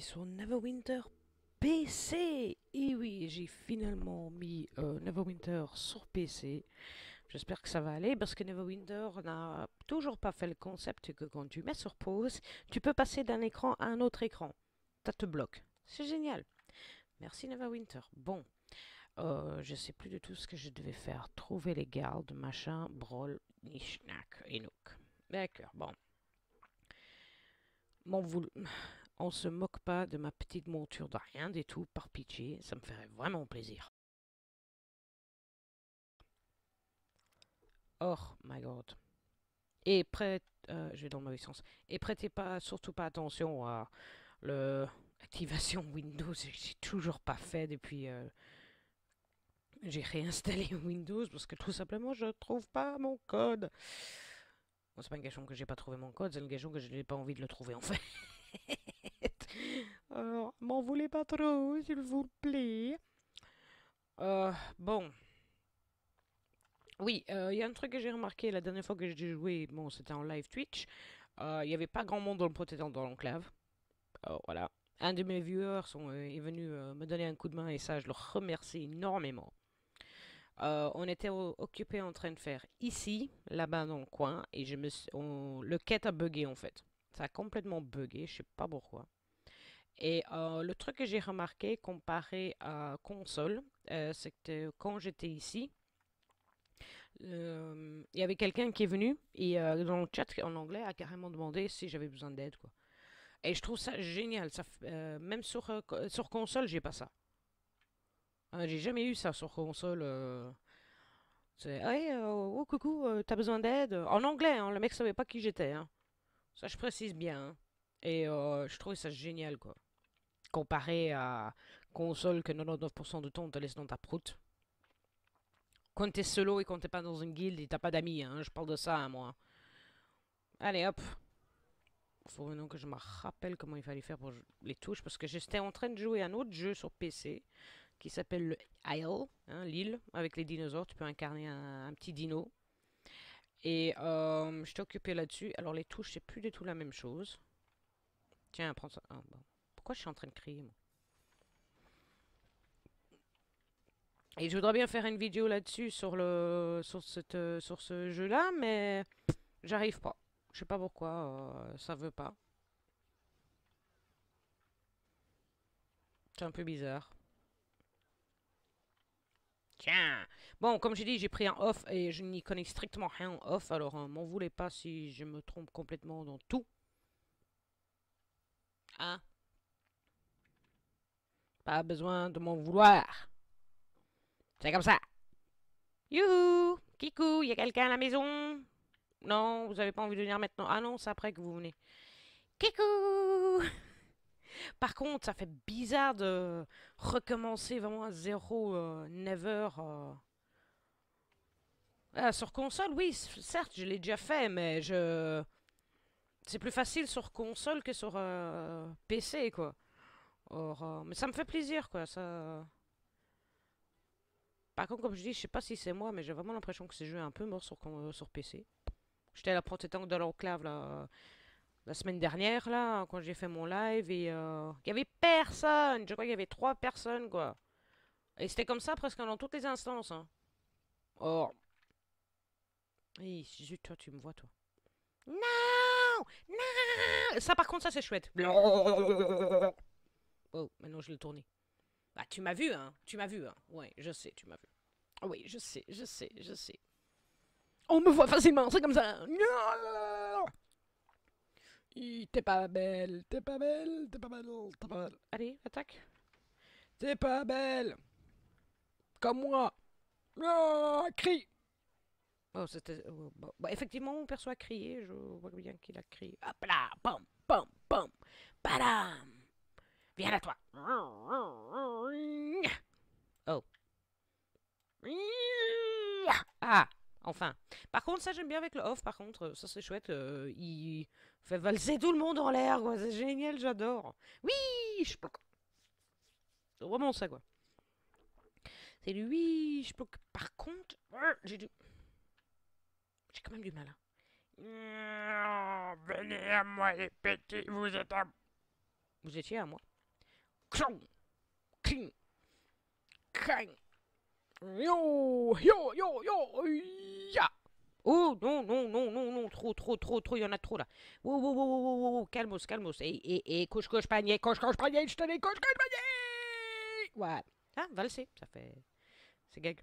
sur Neverwinter PC. Et oui, j'ai finalement mis euh, Neverwinter sur PC. J'espère que ça va aller parce que Neverwinter n'a toujours pas fait le concept que quand tu mets sur pause, tu peux passer d'un écran à un autre écran. Ça te bloque. C'est génial. Merci Neverwinter. Bon, euh, je sais plus de tout ce que je devais faire. Trouver les gardes, machin, brawl, nishnak, enook. D'accord, bon vous, On se moque pas de ma petite monture de rien du tout, par pitié, ça me ferait vraiment plaisir. Oh my god. Et prête, euh, je vais dans le mauvais sens. Et prêtez pas, surtout pas attention à le activation Windows. J'ai toujours pas fait depuis. Euh, j'ai réinstallé Windows parce que tout simplement je trouve pas mon code c'est pas une question que j'ai pas trouvé mon code, c'est une question que je n'ai pas envie de le trouver en fait. Alors, euh, m'en voulez pas trop, s'il vous plaît. Euh, bon. Oui, euh, il y a un truc que j'ai remarqué la dernière fois que j'ai joué, bon, c'était en live Twitch. Euh, il y avait pas grand monde dans le protestant dans l'enclave. voilà. Un de mes viewers sont, est venu me donner un coup de main et ça, je le remercie énormément. Euh, on était occupé en train de faire ici, là-bas dans le coin, et je me le quête a bugué en fait. Ça a complètement bugué, je sais pas pourquoi. Et euh, le truc que j'ai remarqué comparé à console, euh, c'est que quand j'étais ici, il y avait quelqu'un qui est venu et dans le chat en anglais a carrément demandé si j'avais besoin d'aide quoi. Et je trouve ça génial. Ça, même sur, sur console, j'ai pas ça. Ah, j'ai jamais eu ça sur console. C'est euh. euh, oh, oh coucou, euh, t'as besoin d'aide En anglais, hein, le mec savait pas qui j'étais. Hein. Ça, je précise bien. Hein. Et je trouve ça génial, quoi. Comparé à console que 99% du temps on te laisse dans ta proute. Quand t'es solo et quand t'es pas dans une guilde et t'as pas d'amis, je parle de ça, à moi. Allez, hop. Faut maintenant que je me rappelle comment il fallait faire pour les touches, parce que j'étais en train de jouer à un autre jeu sur PC qui s'appelle hein, l'île, avec les dinosaures. Tu peux incarner un, petit dino. Et euh, je t'ai occupé là-dessus. Alors les touches, c'est plus du tout la même chose. Tiens, prends ça. Ah, pourquoi je suis en train de crier, moi Et je voudrais bien faire une vidéo là-dessus sur le sur euh, sur ce jeu-là, mais j'arrive pas. Je sais pas pourquoi, euh, ça veut pas. C'est un peu bizarre. Tiens. Bon, comme j'ai dit, j'ai pris un off et je n'y connais strictement rien en off, alors hein, m'en voulez pas si je me trompe complètement dans tout. Hein Pas besoin de m'en vouloir. C'est comme ça. Youhou Kikou, il y a quelqu'un à la maison Non, vous avez pas envie de venir maintenant. Ah non, c'est après que vous venez. Kikou Par contre, ça fait bizarre de recommencer vraiment à zéro, euh, never. Euh. Ah, sur console, oui, certes, je l'ai déjà fait, mais je... C'est plus facile sur console que sur euh, PC, quoi. Or, mais ça me fait plaisir, quoi, ça... Par contre, comme je dis, je sais pas si c'est moi, mais j'ai vraiment l'impression que c'est joué un peu mort sur, sur PC. J'étais à la protéine de dans l'enclave, là la semaine dernière, là, quand j'ai fait mon live, et euh, il y avait personne Je crois qu'il y avait trois personnes, quoi. Et c'était comme ça presque dans toutes les instances, hein. Oh. oui, toi, tu me vois, toi. Non Non Ça, par contre, ça, c'est chouette. Oh, maintenant, je le tourné. Bah, tu m'as vu, hein. Tu m'as vu, hein. Ouais, je sais, tu m'as vu. oui, je sais, je sais, je sais. On me voit facilement, c'est comme ça. Non T'es pas belle, t'es pas belle, t'es pas belle, t'es pas belle. Allez, attaque. T'es pas belle. Comme moi. Ah, crie. Oh, c'était. Oh, bah, effectivement, on perso crier. crié. Je vois bien qu'il a crié. Hop là, Bam pom, pom. Padam. Viens à toi. Oh. Ah. Enfin. Par contre, ça j'aime bien avec le off, par contre, ça c'est chouette. Euh, il fait valser tout le monde en l'air, quoi. C'est génial, j'adore. Oui je C'est vraiment ça, quoi. C'est lui, je je que Par contre, euh, j'ai du. J'ai quand même du mal. Hein. Mmh, venez à moi, les petits, vous êtes à. Vous étiez à moi. Clang Cling Clang Yo, yo, yo, yo, ya. Oh non, non, non, non, non, trop, trop, trop, trop, il y en a trop là. Wow, wow, wow, wow, wow, calmos, calmos. Et, et, et, coche, coche, panier, coche, coche, panier, je te dis, couche coche, panier. Ouais. Ah, va ça fait. C'est gag.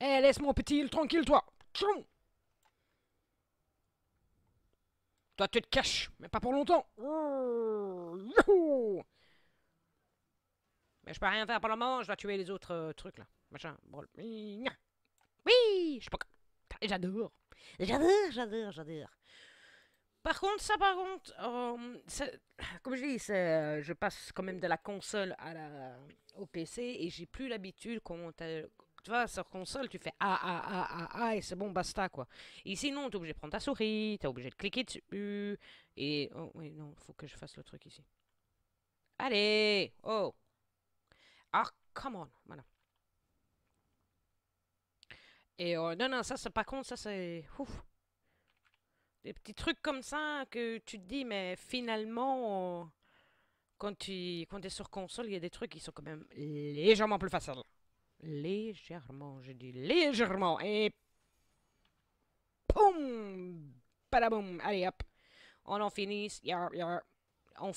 Eh, laisse mon petit île tranquille, toi. Toi, tu te caches, mais pas pour longtemps. Oh, mais je peux rien faire pour le moment, je dois tuer les autres euh, trucs là. Machin, Oui, je sais pas. J'adore. J'adore, j'adore, j'adore. Par contre, ça par contre, euh, comme je dis, je passe quand même de la console à la, au PC et j'ai plus l'habitude quand tu vois, sur console, tu fais A, ah, A, ah, A, ah, A, et c'est bon, basta, quoi. Ici, non, t'es obligé de prendre ta souris, t'es obligé de cliquer dessus, et... Oh, oui, non, faut que je fasse le truc ici. Allez Oh ah, come on. Voilà. Et euh, non, non, ça, c'est pas contre, ça, c'est... Ouf. Des petits trucs comme ça que tu te dis, mais finalement, euh, quand tu es sur console, il y a des trucs qui sont quand même légèrement plus faciles. Légèrement, je dis légèrement. Et... Poum! Padaboum! Allez, hop. On en finit. Yar, yar. On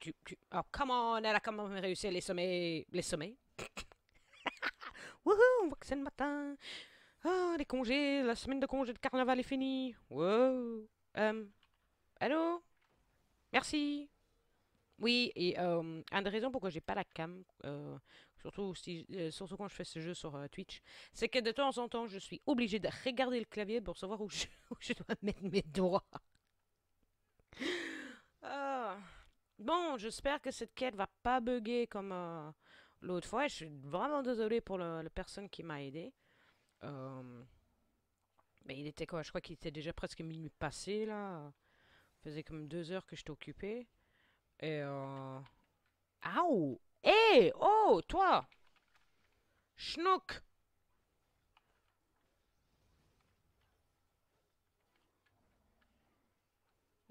tu, oh, come on, elle a réussi les sommets. Les sommets. Wouhou, on voit que c'est le matin. Ah, les congés, la semaine de congés de carnaval est finie. Wow. Euh, allô Merci. Oui, et euh, une des raisons pourquoi j'ai pas la cam, euh, euh, surtout, quand je fais ce jeu sur euh, Twitch, c'est que de temps en temps, je suis obligée de regarder le clavier pour savoir où où je dois mettre mes doigts bon, j'espère que cette quête va pas bugger comme euh, l'autre fois. Je suis vraiment désolé pour la personne qui m'a aidé. Euh, mais il était quoi Je crois qu'il était déjà presque minuit passé là. faisait comme deux heures que je t'occupais. Et euh... Hé Oh Toi Schnook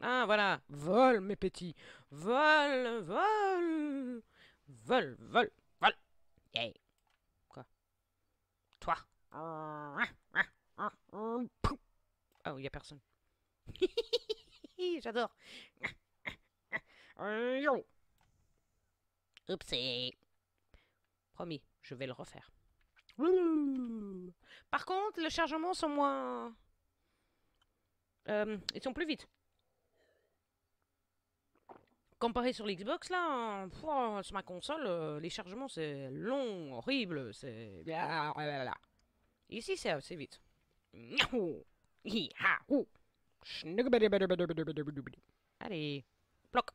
Ah, voilà. vol mes petits. Vol, vol, vol, vol, vol. Quoi Toi. Oh, ah il n'y a personne. J'adore. Oupsie. Promis, je vais le refaire. Par contre, le chargement sont moins... Euh, ils sont plus vite comparé sur l'Xbox, là, hein, oh, sur ma console, euh, les chargements, c'est long, horrible, c'est... Ici, c'est assez vite. Allez, bloc.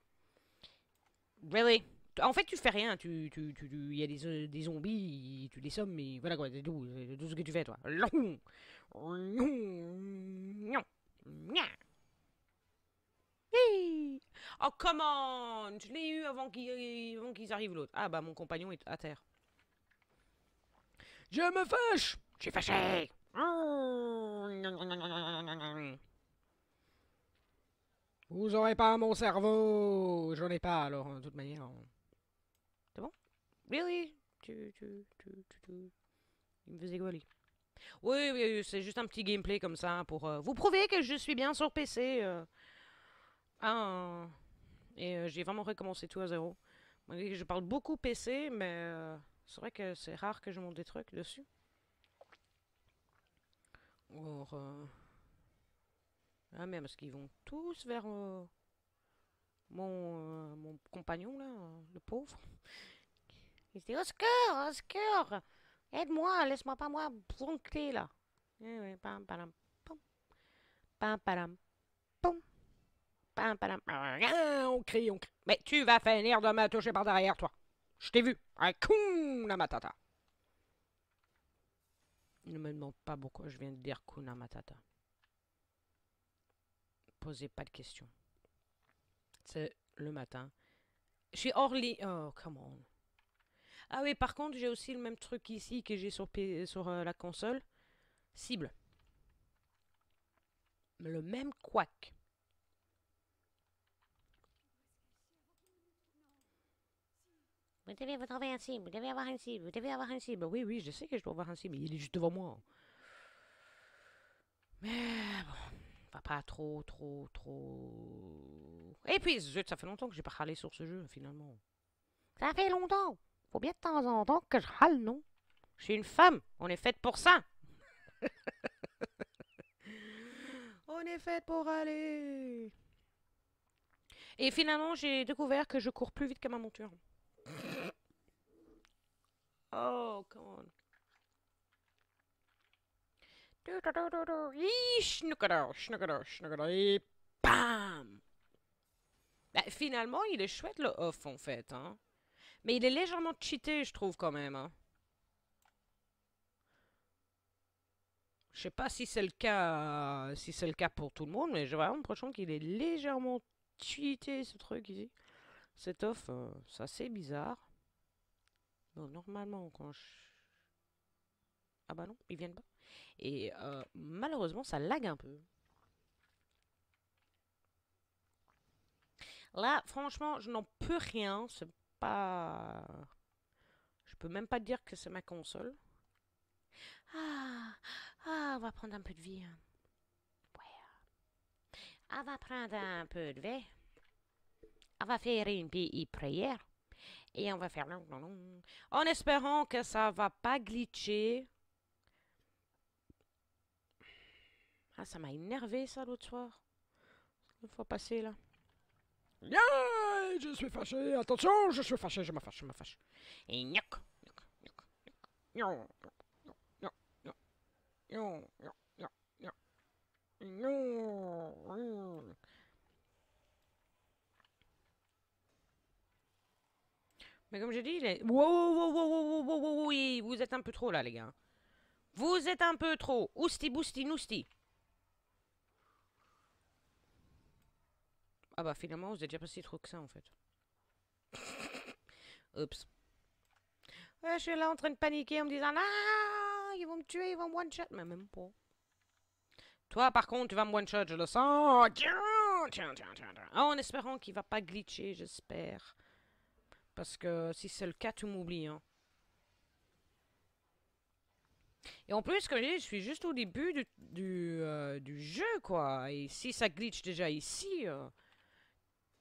Really En fait, tu fais rien, tu... Il y a euh, des, zombies, tu les sommes, mais voilà quoi, c'est tout, tout ce que tu fais, toi oh, come on Je l'ai eu avant qu'ils arrivent l'autre. Ah bah, mon compagnon est à terre. Je me fâche Je suis fâché Vous aurez pas mon cerveau J'en ai pas, alors, de toute manière... C'est bon Really tu, tu, tu, tu, Il me faisait gauler. Oui, oui c'est juste un petit gameplay comme ça pour euh, vous prouver que je suis bien sur PC. Euh. Ah, et euh, j'ai vraiment recommencé tout à zéro. Je parle beaucoup PC, mais euh, c'est vrai que c'est rare que je monte des trucs dessus. Or, euh, Ah merde, parce qu'ils vont tous vers mon, mon compagnon, là, le pauvre. Il se dit, au secours, aide-moi, laisse-moi pas moi bronquer, là. Et eh oui, pam, pam, pam, pam, pam, on crie, on crie. Mais tu vas finir de me toucher par derrière, toi. Je t'ai vu. Un la matata. Ne me demande pas pourquoi je viens de dire kuna matata. Posez pas de questions. C'est le matin. hors Orly. Oh, come on. Ah oui, par contre, j'ai aussi le même truc ici que j'ai sur, sur euh, la console. Cible. Le même quack. Vous devez vous trouver un cible, vous devez avoir un cible, vous devez avoir un cible. Oui, oui, je sais que je dois avoir un cible, il est juste devant moi. Mais bon, va pas trop, trop, trop. Et puis, ça fait longtemps que j'ai pas râlé sur ce jeu, finalement. Ça fait longtemps Faut bien de temps en temps que je râle, non Je suis une femme, on est faite pour ça On est faite pour râler Et finalement, j'ai découvert que je cours plus vite que ma monture. Oh, come on. Bam! finalement, il est chouette le off en fait. Hein. Mais il est légèrement cheaté, je trouve quand même. Hein. Je sais pas si c'est le cas si c'est le cas pour tout le monde, mais j'ai vraiment l'impression qu'il est légèrement cheaté ce truc ici. Cet off, ça euh, c'est assez bizarre normalement, quand je... Ah bah non, ils viennent pas. Et euh, malheureusement, ça lag un peu. Là, franchement, je n'en peux rien. C'est pas... Je peux même pas dire que c'est ma console. Ah, ah on va prendre un peu de vie. Ouais. On va prendre un peu de vie. On va faire une prière. Et on va faire... En espérant que ça va pas glitcher. Ah, ça m'a énervé, ça, l'autre soir. Il faut passer, là. Yeah, je suis fâché. Attention, je suis fâché, je me fâche, je me fâche. Et gnoc, gnoc, gnoc, gnoc, Mais comme je dit, oui, vous êtes un peu trop là, les gars. Vous êtes un peu trop. Ousti, bousti, nousti. Ah bah finalement, vous êtes déjà pas si trop que ça, en fait. Oups. je suis là en train de paniquer en me disant Ah, ils vont me tuer, ils vont me one-shot. Mais même pas. Toi, par contre, tu vas me one-shot, je le sens. Tiens, tiens, tiens, En espérant qu'il va pas glitcher, j'espère. Parce que si c'est le cas, tu m'oublies. Hein. Et en plus, comme je dis, je suis juste au début du, du, euh, jeu, quoi. Et si ça glitch déjà ici... Euh,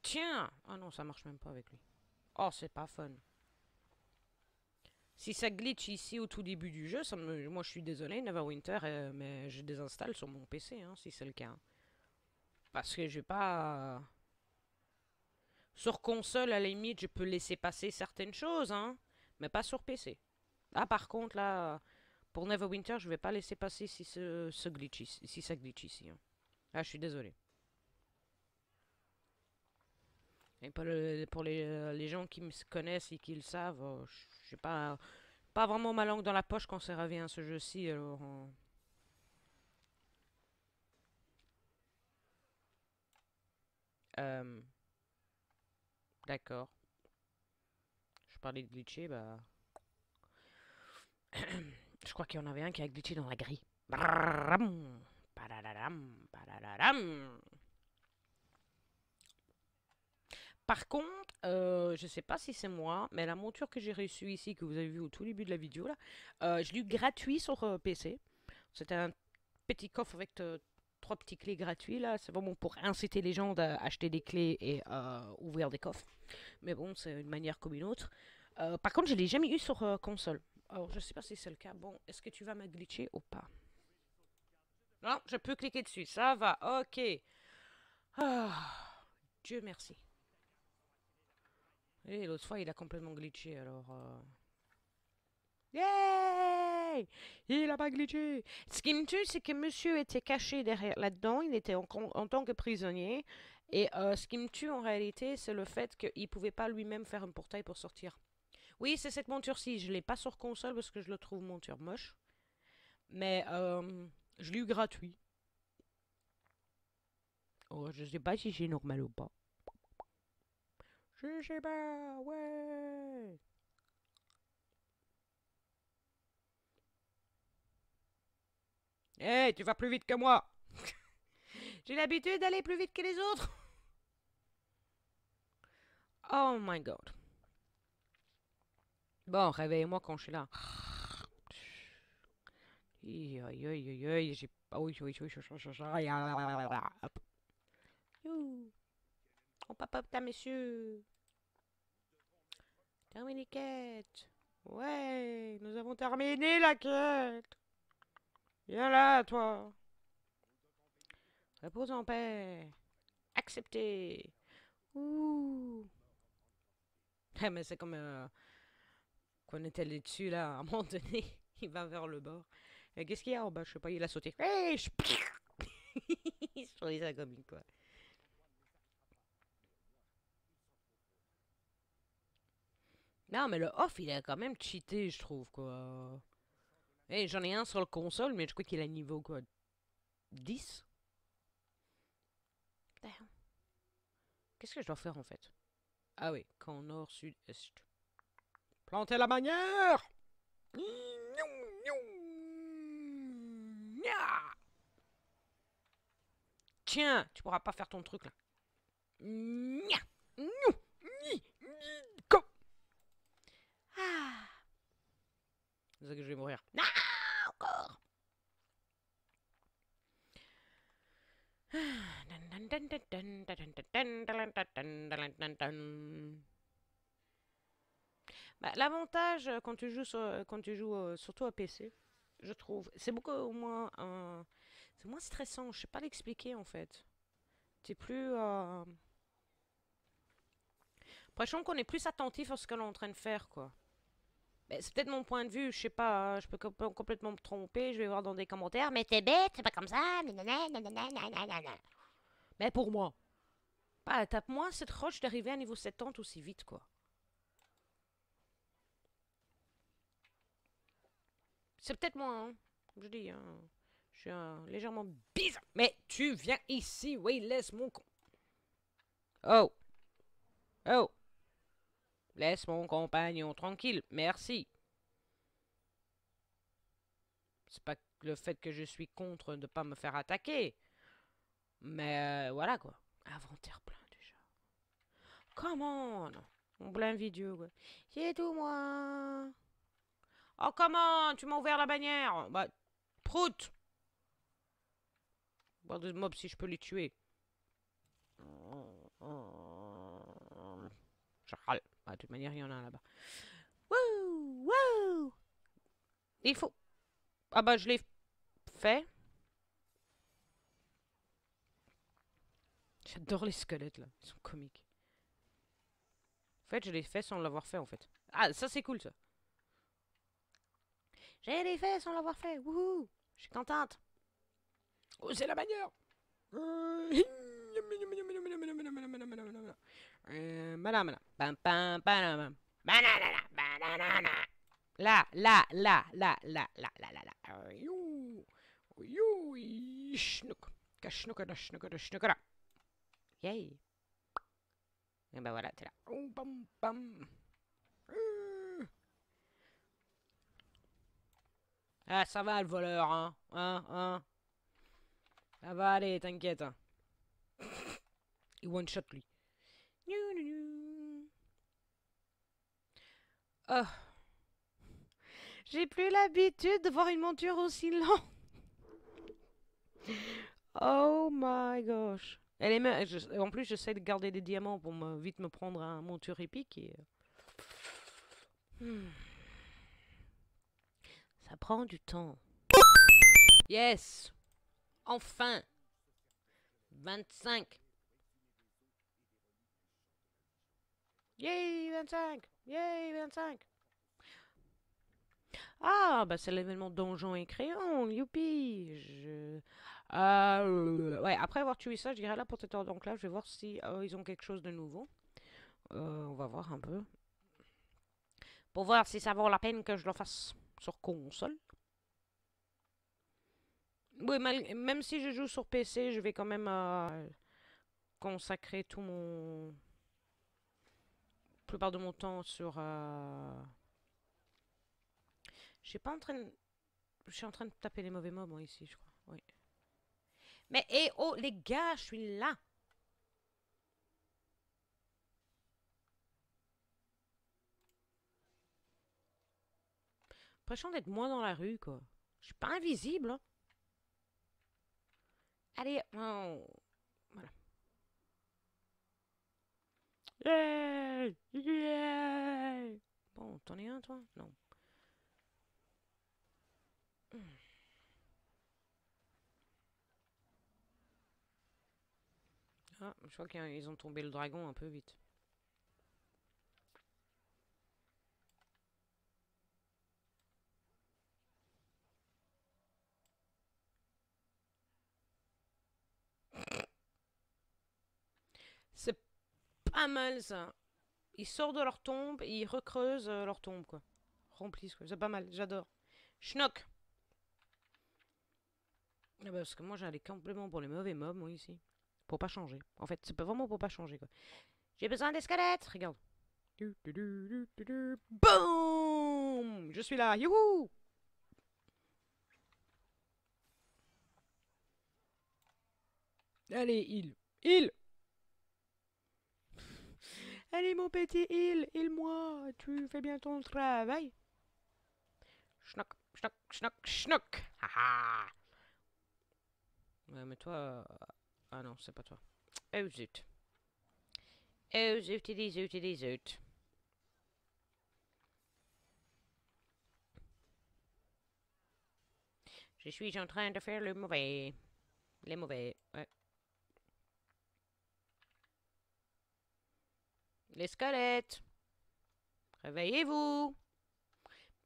tiens Ah non, ça marche même pas avec lui. Oh, c'est pas fun. Si ça glitch ici au tout début du jeu, ça moi je suis désolé, Neverwinter, euh, mais je désinstalle sur mon PC, hein, si c'est le cas. Parce que j'ai pas... Sur console, à la limite, je peux laisser passer certaines choses, hein, mais pas sur PC. Ah, par contre, là, pour Neverwinter, je vais pas laisser passer si, ce, glitch si ça glitch ici. Hein. Ah, je suis désolé. Et pour, pour euh, les, gens qui me connaissent et qui le savent, euh, je sais pas, pas vraiment ma langue dans la poche quand ça revient ce jeu-ci, alors... Euh... euh D'accord. Je parlais de glitcher, bah... Je crois qu'il y en avait un qui a glitché dans la grille. Par contre, euh, je sais pas si c'est moi, mais la monture que j'ai reçue ici, que vous avez vu au tout début de la vidéo, là, euh, je l'ai eu gratuit sur euh, PC. C'était un petit coffre avec trois petits clés gratuits là. C'est vraiment pour inciter les gens à acheter des clés et euh, ouvrir des coffres. Mais bon, c'est une manière comme une autre. Euh, par contre, je l'ai jamais eu sur euh, console. Alors, je ne sais pas si c'est le cas. Bon, est-ce que tu vas me glitcher ou pas Non, je peux cliquer dessus. Ça va, ok. Ah, Dieu merci. Et eh, l'autre fois, il a complètement glitché, alors... Euh. Yay! Il a pas glitché. Ce qui me tue, c'est que monsieur était caché derrière là-dedans. Il était en, tant que prisonnier. Et euh, ce qui me tue en réalité, c'est le fait qu'il pouvait pas lui-même faire un portail pour sortir. Oui, c'est cette monture-ci. Je l'ai pas sur console parce que je le trouve monture moche. Mais euh, je l'ai eu gratuit. Oh, je sais pas si j'ai normal ou pas. Je sais pas, ouais. Eh, hey, tu vas plus vite que moi J'ai l'habitude d'aller plus vite que les autres Oh my god. Bon, réveille moi quand je suis là. J'ai pas... Oh papa, putain, messieurs. Terminé quête. Ouais, nous avons terminé la quête. Viens là, toi Repose en paix Accepté Ouh eh, Mais c'est comme euh, qu'on était allé dessus, là, à un moment donné, il va vers le bord. Et Qu'est-ce qu'il y a en bas Je sais pas, il a sauté. Hey, eh, je... je trouvais ça quoi. Non, mais le off, il a quand même cheaté, je trouve, quoi. Eh j'en ai un sur le console, mais je crois qu'il à niveau quoi 10 Qu'est-ce que je dois faire en fait Ah oui, camp nord, sud, est. Euh, Planter la manière Tiens, tu pourras pas faire ton truc là. Je que je vais mourir. Non Encore bah, L'avantage euh, quand tu joues, euh, quand tu joues euh, surtout à PC, je trouve, c'est beaucoup au moins c'est moins stressant. Je sais pas l'expliquer en fait. C'est plus. Euh... qu'on est plus attentif à ce qu'on est en train de faire quoi. Ben, c'est peut-être mon point de vue, je sais pas, hein, je peux complètement me tromper, je vais voir dans des commentaires, mais t'es bête, c'est pas comme ça, Mais ben, pour moi, pas tape-moi cette roche d'arriver à niveau 70 aussi vite, quoi. C'est peut-être moi, hein, je dis, hein. je suis légèrement bizarre. Mais tu viens ici, oui, laisse mon con. Oh. Oh. Laisse mon compagnon tranquille, merci. C'est pas le fait que je suis contre de pas me faire attaquer. Mais euh, voilà quoi. Inventaire plein déjà. Comment on Mon plein vidéo quoi. C'est tout moi. Oh comment Tu m'as ouvert la bannière. Bah, prout Bon, de mobs si je peux les tuer. Je ah, de toute manière, il y en a un là-bas. Wouh Wouh Il faut... Ah bah, je l'ai fait. J'adore les squelettes, là. Ils sont comiques. En fait, je l'ai fait sans l'avoir fait, en fait. Ah, ça, c'est cool, ça. J'ai les fait sans l'avoir fait. Wouhou Je suis contente. Oh, c'est la manière euh, Madame, madame. Pam, pam, pam, la la La la la la la la la la la You, Yay. Et ben voilà, t'es là. Oh, Ah, ça va, le voleur, hein. Hein, hein. Ça va aller, t'inquiète. Hein. Il one-shot, lui. Oh. J'ai plus l'habitude de voir une monture aussi lente. Oh my gosh. Elle est en plus, j'essaie de garder des diamants pour me, vite me prendre un monture épique. Euh, hmm. Ça prend du temps. Yes Enfin 25 Yay 25 Yay, 25 Ah, bah c'est l'événement Donjon et Crayon, youpi euh, Ouais, après avoir tué ça, je dirais là pour cette heure donc là, je vais voir si euh, ils ont quelque chose de nouveau. Euh, on va voir un peu. Pour voir si ça vaut la peine que je le fasse sur console. Oui, même si je joue sur PC, je vais quand même consacrer tout mon plupart de mon temps sur... Euh... Je pas en train Je suis en train de taper les mauvais mots, ici, je crois. Oui. Mais, hé, eh, oh, les gars, je suis là prêchant d'être moins dans la rue, quoi. Je suis pas invisible, hein. Allez, oh. Yeah yeah bon, t'en es un, toi Non. Ah, je crois qu'ils ont tombé le dragon un peu vite. Ils sortent de leur tombe et ils recreusent euh, leur tombe, quoi. Remplissent, quoi. C'est pas mal, j'adore. Schnock ah, bah, Parce que moi, j'allais complètement pour les mauvais mobs, moi, ici. Pour pas changer. En fait, c'est pas vraiment pour pas changer, quoi. J'ai besoin d'escalettes Regarde. Boum Je suis là, youhou Allez, il. Il Allez mon petit il, il moi, tu fais bien ton travail. Schnock, schnock, schnock, schnock. ha! Ouais, mais toi... Euh, ah non, c'est pas toi. Oh zut. Oh zut, et des zut, et des zut. Je suis en train de faire le mauvais. Le mauvais, ouais. Les squelettes Réveillez-vous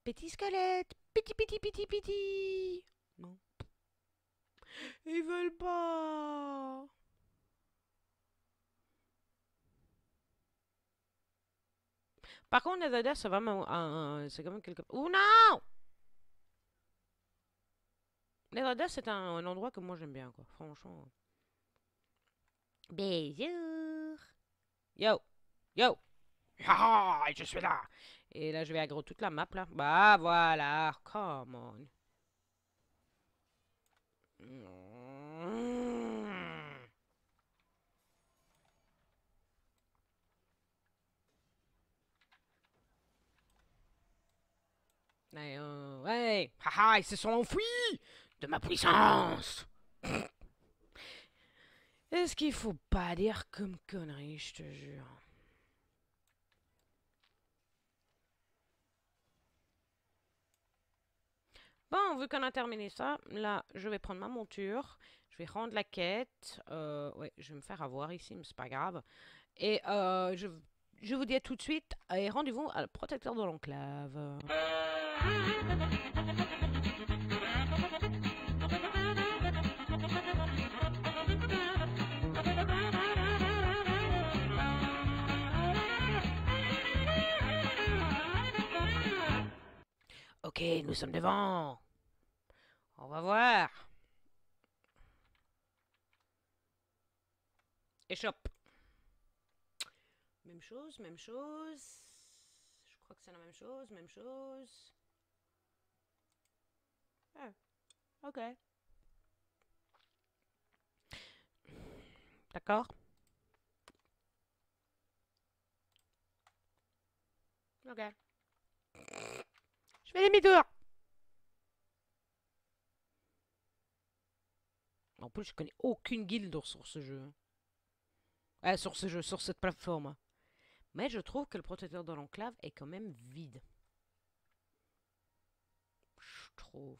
Petit squelette Petit, petit, petit, petit Non. Ils veulent pas Par contre, ça c'est vraiment... Euh, c'est quand même quelque... Oh non Nevada, c'est un, endroit que moi j'aime bien, quoi. Franchement. Bonjour Yo Yo haha, je suis là Et là, je vais aggro toute la map, là. Bah, voilà Come on mm. Hey, oh, Haha, ils se sont enfuis de ma puissance Est-ce qu'il faut pas dire comme connerie, je te jure Bon, hein, vu qu'on a terminé ça, là, je vais prendre ma monture. Je vais rendre la quête. Euh, ouais, je vais me faire avoir ici, mais c'est pas grave. Et euh, je, je, vous dis à tout de suite. Et rendez-vous à le protecteur de l'enclave. Ok, nous sommes devant. On va voir. Échoppe. Même chose, même chose. Je crois que c'est la même chose, même chose. Ah, ok. D'accord. Ok. Je fais demi-tour. En plus, je connais aucune guilde sur ce jeu. Ah, sur ce jeu, sur cette plateforme. Mais je trouve que le protecteur de l'enclave est quand même vide. Je trouve.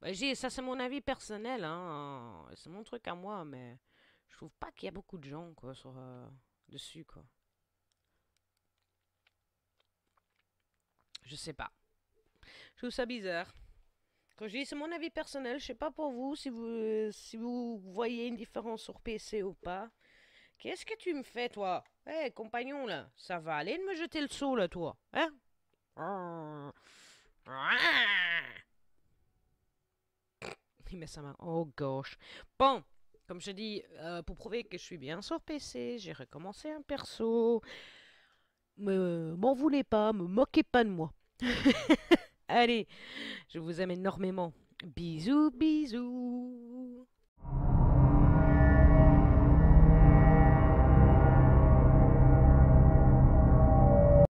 Bah, ça c'est mon avis personnel, hein. C'est mon truc à moi, mais je trouve pas qu'il y a beaucoup de gens quoi euh, dessus quoi. Je sais pas. Je trouve ça bizarre. Quand je dis c'est mon avis personnel, je sais pas pour vous si vous si vous voyez une différence sur PC ou pas. Qu'est-ce que tu me fais toi Eh, compagnon là, ça va aller de me jeter le saut, là toi, hein Il met sa main. Oh gauche. Bon, comme je dis, euh, pour prouver que je suis bien sur PC, j'ai recommencé un perso. Mais m'en voulez pas, me moquez pas de moi. Allez, je vous aime énormément. Bisous, bisous.